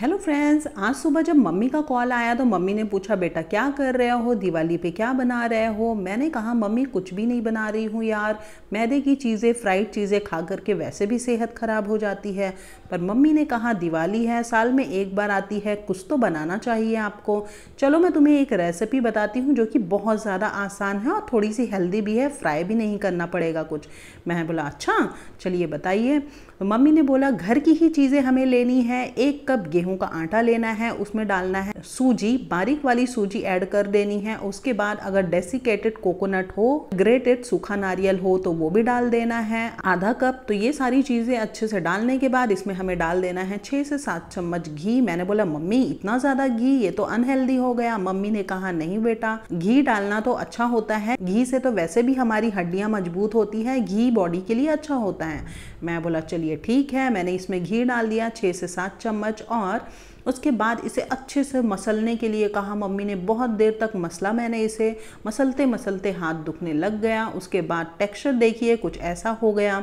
hello friends आज सुबह जब मम्मी का कॉल आया तो मम्मी ने पूछा बेटा क्या कर रहे हो दिवाली पे क्या बना रहे हो मैंने कहा मम्मी कुछ भी नहीं बना रही हूँ यार मैदे की चीज़ें फ्राइड चीज़ें खा करके वैसे भी सेहत ख़राब हो जाती है पर मम्मी ने कहा दिवाली है साल में एक बार आती है कुछ तो बनाना चाहिए आपको चलो मैं तुम्हें एक रेसिपी बताती हूँ जो कि बहुत ज़्यादा आसान है और थोड़ी सी हेल्दी भी है फ्राई भी नहीं करना पड़ेगा कुछ मैं बोला अच्छा चलिए बताइए मम्मी ने बोला घर की ही चीज़ें हमें लेनी है एक कप गेहूँ गेहूं का आटा लेना है उसमें डालना है सूजी बारीक वाली सूजी ऐड कर देनी है उसके बाद अगर डेसिकेटेड कोकोनट हो ग्रेटेड सूखा नारियल हो तो वो भी डाल देना है आधा कप तो ये सारी चीज़ें अच्छे से डालने के बाद इसमें हमें डाल देना है छह से सात चम्मच घी मैंने बोला मम्मी इतना ज़्यादा घी ये तो अनहेल्दी हो गया मम्मी ने कहा नहीं बेटा घी डालना तो अच्छा होता है घी से तो वैसे भी हमारी हड्डियां मजबूत होती है घी बॉडी के लिए अच्छा होता है मैं बोला चलिए ठीक है मैंने इसमें घी डाल दिया छह से सात चम्मच और बार उसके बाद इसे अच्छे से मसलने के लिए कहा मम्मी ने बहुत देर तक मसला मैंने इसे मसलते मसलते हाथ दुखने लग गया उसके बाद टेक्सचर देखिए कुछ ऐसा हो गया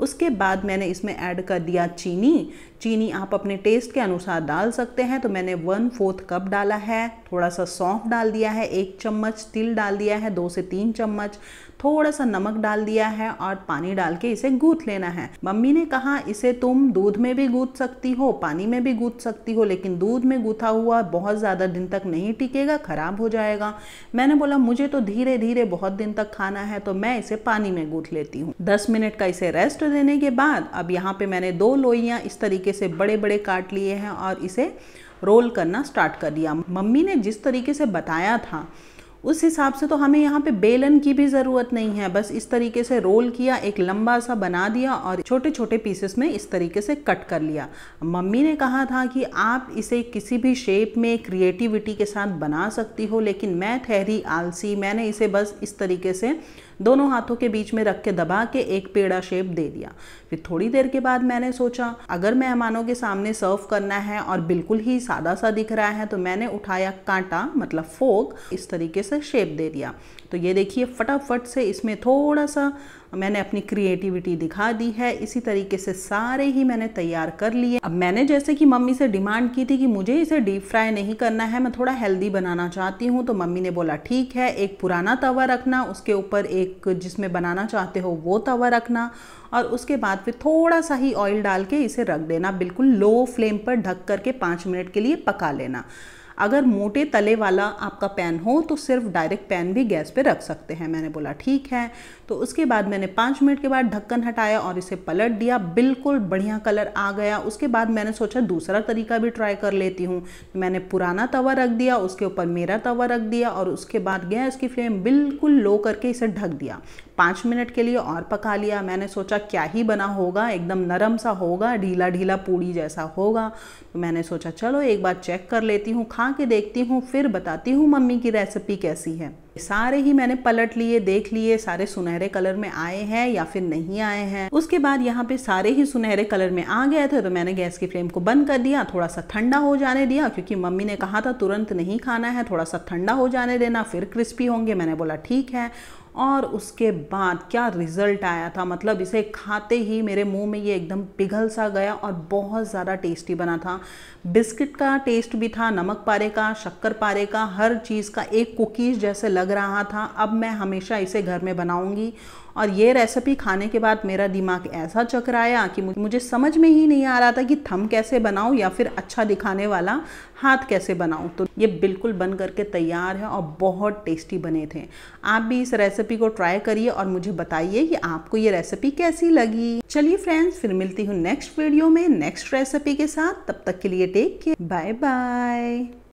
उसके बाद मैंने इसमें ऐड कर दिया चीनी चीनी आप अपने टेस्ट के अनुसार डाल सकते हैं तो मैंने वन फोर्थ कप डाला है थोड़ा सा सौंफ डाल दिया है एक चम्मच तिल डाल दिया है दो से तीन चम्मच थोड़ा सा नमक डाल दिया है और पानी डाल के इसे गूथ लेना है मम्मी ने कहा इसे तुम दूध में भी गूथ सकती हो पानी में भी गूथ सकती हो लेकिन दूध में गूथा हुआ बहुत ज़्यादा दिन तक नहीं टिकेगा ख़राब हो जाएगा मैंने बोला मुझे तो धीरे धीरे बहुत दिन तक खाना है तो मैं इसे पानी में गूथ लेती हूँ दस मिनट का इसे रेस्ट कर देने के बाद अब यहाँ पे मैंने दो लोइयाँ इस तरीके से बड़े बड़े काट लिए हैं और इसे रोल करना स्टार्ट कर दिया मम्मी ने जिस तरीके से बताया था उस हिसाब से तो हमें यहाँ पे बेलन की भी ज़रूरत नहीं है बस इस तरीके से रोल किया एक लंबा सा बना दिया और छोटे छोटे पीसेस में इस तरीके से कट कर लिया मम्मी ने कहा था कि आप इसे किसी भी शेप में क्रिएटिविटी के साथ बना सकती हो लेकिन मैं ठहरी आलसी मैंने इसे बस इस तरीके से दोनों हाथों के बीच में रख के दबा के एक पेड़ा शेप दे दिया फिर थोड़ी देर के बाद मैंने सोचा अगर मेहमानों के सामने सर्व करना है और बिल्कुल ही सादा सा दिख रहा है तो मैंने उठाया कांटा मतलब फोक इस तरीके से शेप दे दिया तो ये देखिए फटाफट से इसमें थोड़ा सा मैंने अपनी क्रिएटिविटी दिखा दी है इसी तरीके से सारे ही मैंने तैयार कर लिए अब मैंने जैसे कि मम्मी से डिमांड की थी कि मुझे इसे डीप फ्राई नहीं करना है मैं थोड़ा हेल्दी बनाना चाहती हूँ तो मम्मी ने बोला ठीक है एक पुराना तवा रखना उसके ऊपर एक जिसमें बनाना चाहते हो वो तवा रखना और उसके बाद फिर थोड़ा सा ही ऑयल डाल के इसे रख देना बिल्कुल लो फ्लेम पर ढक करके पाँच मिनट के लिए पका लेना अगर मोटे तले वाला आपका पैन हो तो सिर्फ डायरेक्ट पैन भी गैस पे रख सकते हैं मैंने बोला ठीक है तो उसके बाद मैंने पाँच मिनट के बाद ढक्कन हटाया और इसे पलट दिया बिल्कुल बढ़िया कलर आ गया उसके बाद मैंने सोचा दूसरा तरीका भी ट्राई कर लेती हूँ तो मैंने पुराना तवा रख दिया उसके ऊपर मेरा तवा रख दिया और उसके बाद गैस की फ्लेम बिल्कुल लो करके इसे ढक दिया पाँच मिनट के लिए और पका लिया मैंने सोचा क्या ही बना होगा एकदम नरम सा होगा ढीला ढीला पूड़ी जैसा होगा तो मैंने सोचा चलो एक बार चेक कर लेती हूँ खा के देखती हूँ फिर बताती हूँ मम्मी की रेसिपी कैसी है सारे ही मैंने पलट लिए देख लिए सारे सुनहरे कलर में आए हैं या फिर नहीं आए हैं उसके बाद यहाँ पे सारे ही सुनहरे कलर में आ गए थे तो मैंने गैस की फ्लेम को बंद कर दिया थोड़ा सा ठंडा हो जाने दिया क्योंकि मम्मी ने कहा था तुरंत नहीं खाना है थोड़ा सा ठंडा हो जाने देना फिर क्रिस्पी होंगे मैंने बोला ठीक है और उसके बाद क्या रिज़ल्ट आया था मतलब इसे खाते ही मेरे मुंह में ये एकदम पिघल सा गया और बहुत ज़्यादा टेस्टी बना था बिस्किट का टेस्ट भी था नमक पारे का शक्कर पारे का हर चीज़ का एक कुकीज़ जैसे लग रहा था अब मैं हमेशा इसे घर में बनाऊँगी और ये रेसिपी खाने के बाद मेरा दिमाग ऐसा चकराया कि मुझे समझ में ही नहीं आ रहा था कि थम कैसे बनाऊँ या फिर अच्छा दिखाने वाला हाथ कैसे बनाऊँ तो ये बिल्कुल बन करके तैयार है और बहुत टेस्टी बने थे आप भी इस रेसिपी रेसिपी को ट्राई करिए और मुझे बताइए कि आपको ये रेसिपी कैसी लगी चलिए फ्रेंड्स फिर मिलती हूँ नेक्स्ट वीडियो में नेक्स्ट रेसिपी के साथ तब तक के लिए टेक केयर बाय बाय